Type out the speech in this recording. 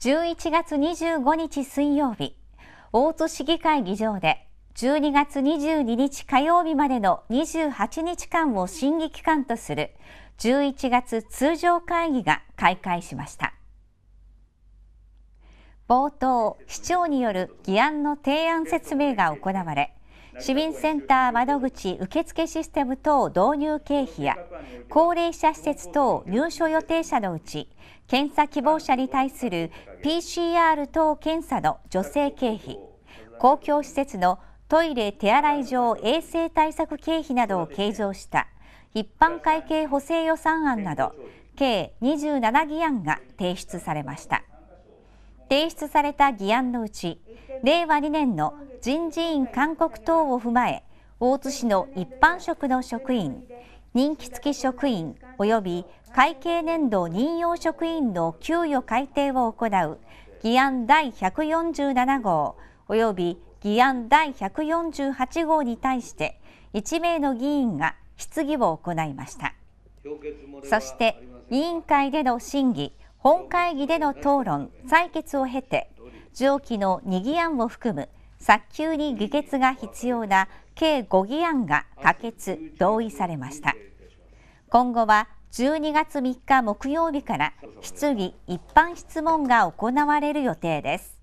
11月25日水曜日大津市議会議場で12月22日火曜日までの28日間を審議期間とする11月通常会議が開会しました冒頭市長による議案の提案説明が行われ市民センター窓口受付システム等導入経費や高齢者施設等入所予定者のうち検査希望者に対する PCR 等検査の助成経費公共施設のトイレ手洗い場衛生対策経費などを計上した一般会計補正予算案など計27議案が提出されました。提出された議案のうち令和2年の人事院勧告等を踏まえ大津市の一般職の職員任期付き職員及び会計年度任用職員の給与改定を行う議案第147号及び議案第148号に対して1名の議員が質疑を行いましたそして委員会での審議本会議での討論採決を経て上記の2議案を含む早急に議決が必要な計5議案が可決・同意されました今後は12月3日木曜日から質疑一般質問が行われる予定です